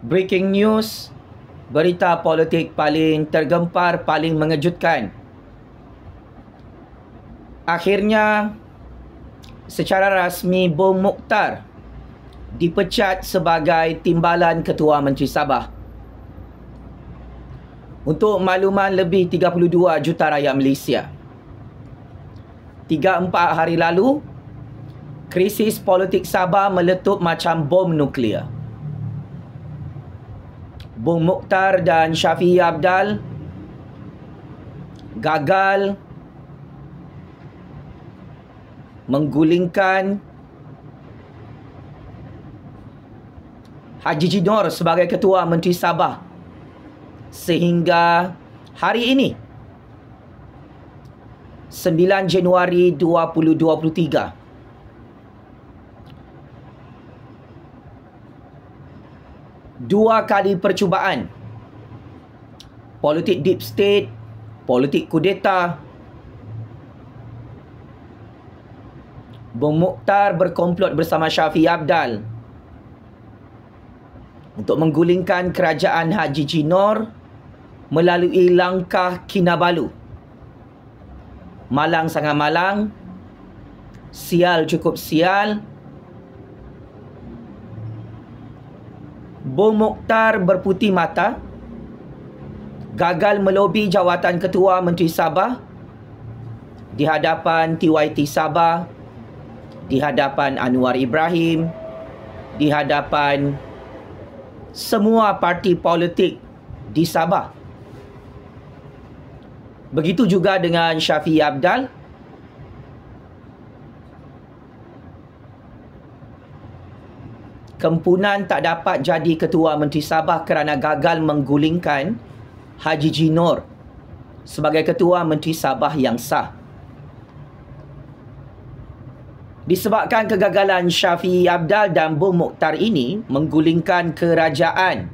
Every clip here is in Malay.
breaking news, berita politik paling tergempar, paling mengejutkan. Akhirnya, secara rasmi Bung Mukhtar dipecat sebagai timbalan Ketua Menteri Sabah. Untuk makluman lebih 32 juta rakyat Malaysia. 3-4 hari lalu, krisis politik Sabah meletup macam bom nuklear. Bung Mukhtar dan Syafi'i Abdal gagal menggulingkan Haji Jidor sebagai ketua Menteri Sabah sehingga hari ini 9 Januari 2023 dua kali percubaan. Politik deep state, politik kudeta, Bermuktar berkomplot bersama Syafi Abdal untuk menggulingkan kerajaan Haji Jinor melalui langkah Kinabalu. Malang sangat malang, sial cukup sial, Bung berputih mata gagal melobi jawatan Ketua Menteri Sabah di hadapan TYT Sabah di hadapan Anwar Ibrahim di hadapan semua parti politik di Sabah Begitu juga dengan Syafiq Abdal Kempunan tak dapat jadi Ketua Menteri Sabah kerana gagal menggulingkan Haji Jinor sebagai Ketua Menteri Sabah yang sah. Disebabkan kegagalan Syafi'i Abdal dan Bung Mukhtar ini menggulingkan kerajaan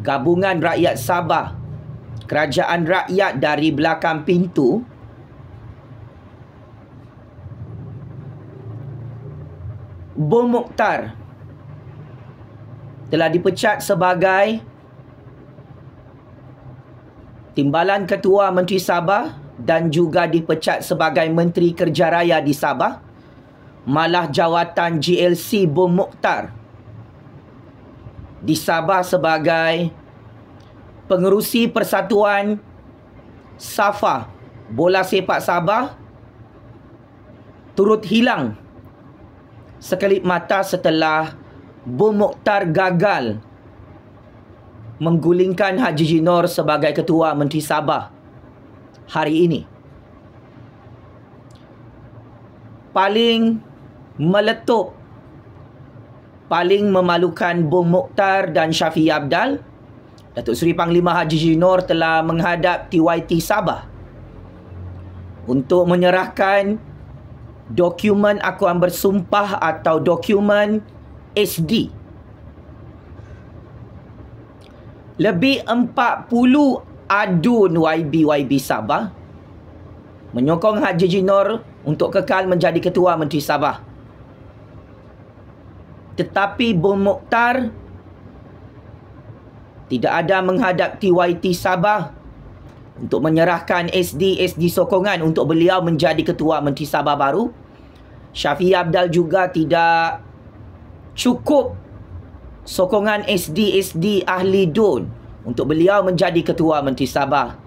gabungan rakyat Sabah, kerajaan rakyat dari belakang pintu Bung Mukhtar telah dipecat sebagai Timbalan Ketua Menteri Sabah dan juga dipecat sebagai Menteri Kerja Raya di Sabah. Malah jawatan GLC Bum Mukhtar di Sabah sebagai pengerusi Persatuan Safa Bola Sepak Sabah turut hilang sekelip mata setelah Bumuktar gagal menggulingkan Haji Jinor sebagai ketua Menteri Sabah hari ini. Paling meletup paling memalukan Bum Mukhtar dan Syafi Abdal Datuk Seri Panglima Haji Jinor telah menghadap TYT Sabah untuk menyerahkan dokumen akuan bersumpah atau dokumen SD. Lebih 40 adun YB YB Sabah menyokong Haji Jinor untuk kekal menjadi ketua Menteri Sabah. Tetapi Bung Mukhtar tidak ada menghadap TYT Sabah untuk menyerahkan SD SD sokongan untuk beliau menjadi ketua Menteri Sabah baru. Syafiq Abdal juga tidak cukup sokongan SD-SD Ahli Dun untuk beliau menjadi Ketua Menteri Sabah.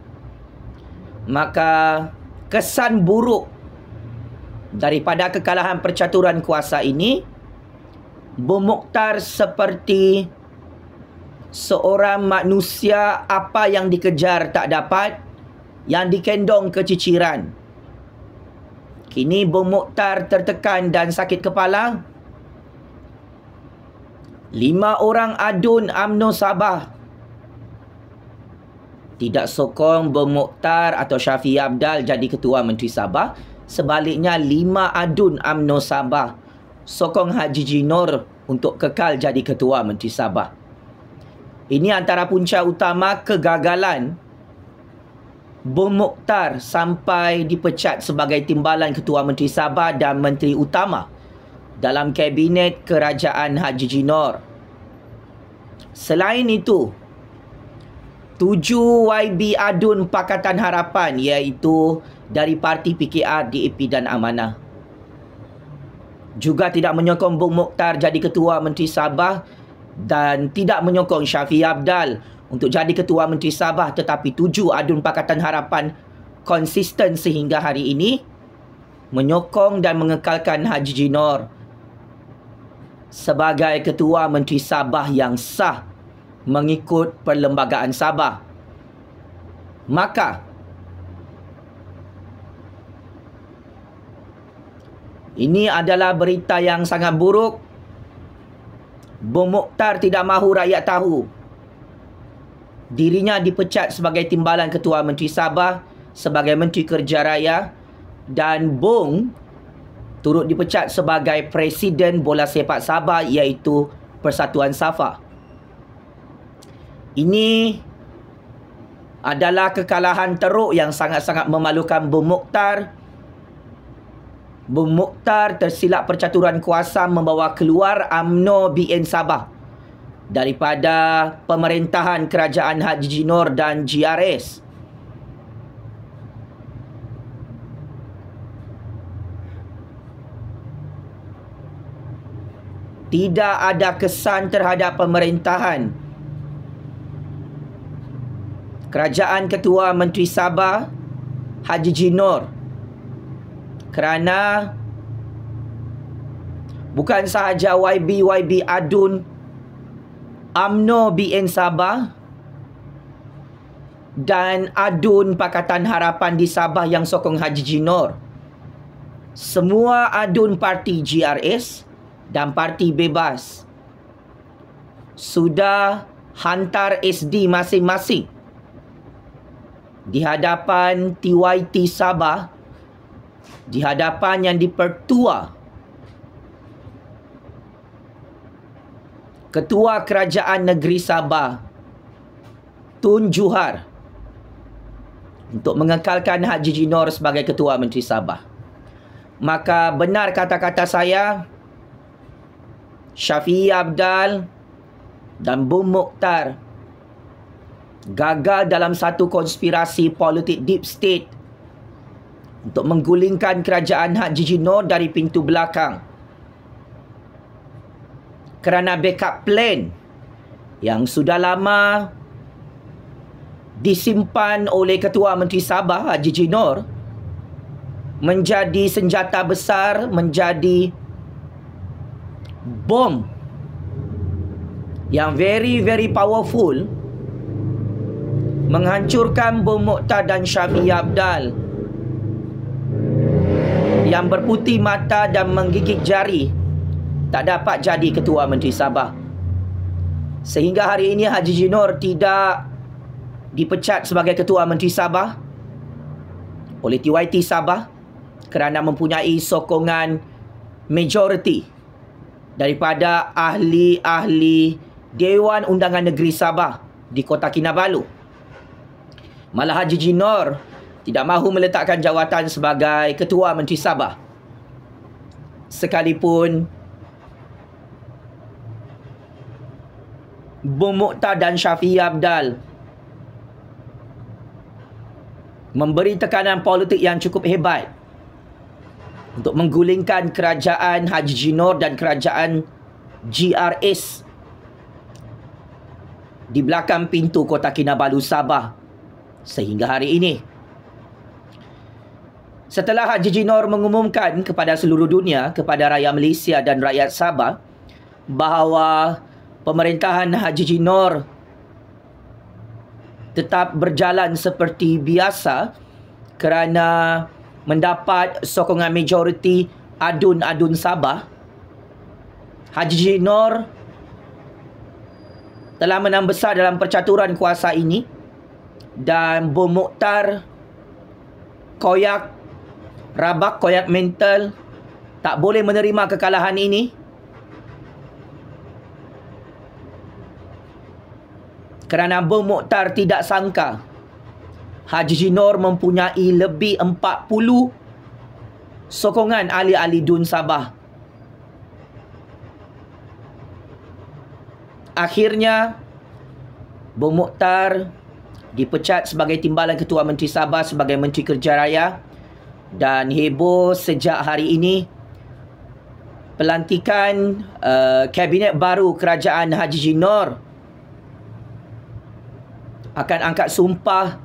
Maka kesan buruk daripada kekalahan percaturan kuasa ini bermuktar seperti seorang manusia apa yang dikejar tak dapat yang dikendong keciciran kini bermuktar tertekan dan sakit kepala Lima orang adun UMNO Sabah tidak sokong Bermuktar atau Syafi Abdal jadi Ketua Menteri Sabah. Sebaliknya, lima adun UMNO Sabah sokong Haji Jinor untuk kekal jadi Ketua Menteri Sabah. Ini antara punca utama kegagalan Bermuktar sampai dipecat sebagai timbalan Ketua Menteri Sabah dan Menteri Utama dalam kabinet kerajaan Haji Jinor. Selain itu, tujuh YB adun Pakatan Harapan iaitu dari parti PKR, DAP dan Amanah. Juga tidak menyokong Bung Mukhtar jadi Ketua Menteri Sabah dan tidak menyokong Syafi Abdal untuk jadi Ketua Menteri Sabah tetapi tujuh adun Pakatan Harapan konsisten sehingga hari ini menyokong dan mengekalkan Haji Jinor sebagai Ketua Menteri Sabah yang sah mengikut Perlembagaan Sabah. Maka, ini adalah berita yang sangat buruk. Bung Mokhtar tidak mahu rakyat tahu dirinya dipecat sebagai timbalan Ketua Menteri Sabah sebagai Menteri Kerja Raya dan bong turut dipecat sebagai presiden bola sepak Sabah iaitu Persatuan Safa. Ini adalah kekalahan teruk yang sangat-sangat memalukan Bung Mukhtar. Bung Mukhtar tersilap percaturan kuasa membawa keluar Amno BN Sabah daripada pemerintahan kerajaan Haji Jinor dan GRS. tidak ada kesan terhadap pemerintahan. Kerajaan Ketua Menteri Sabah Haji Jinor kerana bukan sahaja YB YB Adun AMNO BN Sabah dan Adun Pakatan Harapan di Sabah yang sokong Haji Jinor. Semua Adun Parti GRS dan parti bebas sudah hantar SD masing-masing di hadapan TYT Sabah di hadapan yang dipertua Ketua Kerajaan Negeri Sabah Tun Juhar untuk mengekalkan Haji Jinor sebagai Ketua Menteri Sabah. Maka benar kata-kata saya, Syafi'i Abdal dan Bum Mukhtar gagal dalam satu konspirasi politik deep state untuk menggulingkan kerajaan Hak Jijino dari pintu belakang kerana backup plan yang sudah lama disimpan oleh Ketua Menteri Sabah Haji Jinor menjadi senjata besar menjadi bom yang very very powerful menghancurkan bom Muqtad dan Syami Abdal yang berputih mata dan menggigit jari tak dapat jadi ketua menteri Sabah sehingga hari ini Haji Jinor tidak dipecat sebagai ketua menteri Sabah oleh TYT Sabah kerana mempunyai sokongan majoriti daripada ahli-ahli Dewan Undangan Negeri Sabah di Kota Kinabalu. Malah Haji Jinor tidak mahu meletakkan jawatan sebagai Ketua Menteri Sabah. Sekalipun Bung dan Syafiq Abdal memberi tekanan politik yang cukup hebat untuk menggulingkan kerajaan Haji Jinor dan kerajaan GRS di belakang pintu Kota Kinabalu Sabah sehingga hari ini. Setelah Haji Jinor mengumumkan kepada seluruh dunia, kepada rakyat Malaysia dan rakyat Sabah bahawa pemerintahan Haji Jinor tetap berjalan seperti biasa kerana mendapat sokongan majoriti adun-adun Sabah Haji Jinor telah menang besar dalam percaturan kuasa ini dan Bu koyak rabak koyak mental tak boleh menerima kekalahan ini kerana Bu tidak sangka Haji Jinor mempunyai lebih 40 sokongan ahli-ahli DUN Sabah. Akhirnya, Bung Mukhtar dipecat sebagai timbalan Ketua Menteri Sabah sebagai Menteri Kerja Raya dan heboh sejak hari ini pelantikan uh, kabinet baru kerajaan Haji Jinor akan angkat sumpah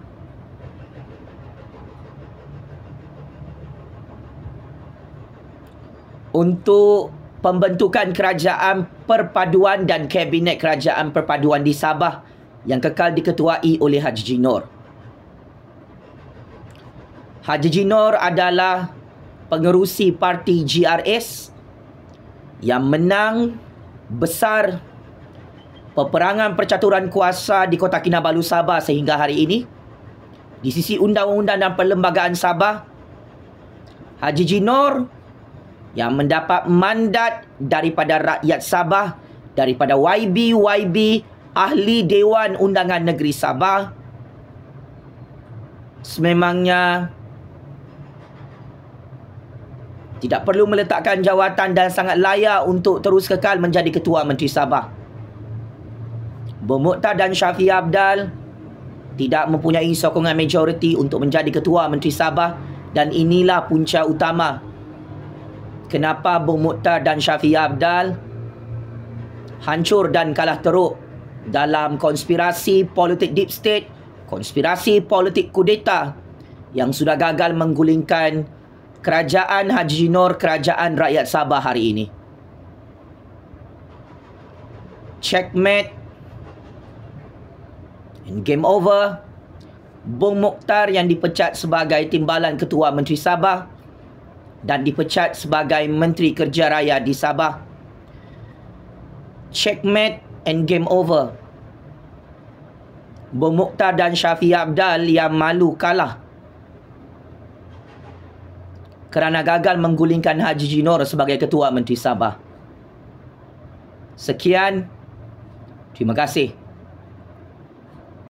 untuk pembentukan kerajaan perpaduan dan kabinet kerajaan perpaduan di Sabah yang kekal diketuai oleh Haji Nur. Haji Nur adalah pengerusi parti GRS yang menang besar peperangan percaturan kuasa di Kota Kinabalu Sabah sehingga hari ini di sisi undang-undang dan perlembagaan Sabah Haji Nur yang mendapat mandat daripada rakyat Sabah, daripada YB-YB, ahli Dewan Undangan Negeri Sabah. Sememangnya tidak perlu meletakkan jawatan dan sangat layak untuk terus kekal menjadi Ketua Menteri Sabah. Bermukta dan Syafiq Abdal tidak mempunyai sokongan majoriti untuk menjadi Ketua Menteri Sabah dan inilah punca utama kenapa Abu Muqtar dan Syafi Abdal hancur dan kalah teruk dalam konspirasi politik deep state, konspirasi politik kudeta yang sudah gagal menggulingkan kerajaan Haji Nur, kerajaan rakyat Sabah hari ini. Checkmate. And game over. Bung Mukhtar yang dipecat sebagai timbalan ketua Menteri Sabah dan dipecat sebagai Menteri Kerja Raya di Sabah. Checkmate and game over. Bermukta dan Syafiq Abdal yang malu kalah kerana gagal menggulingkan Haji Jinor sebagai Ketua Menteri Sabah. Sekian. Terima kasih.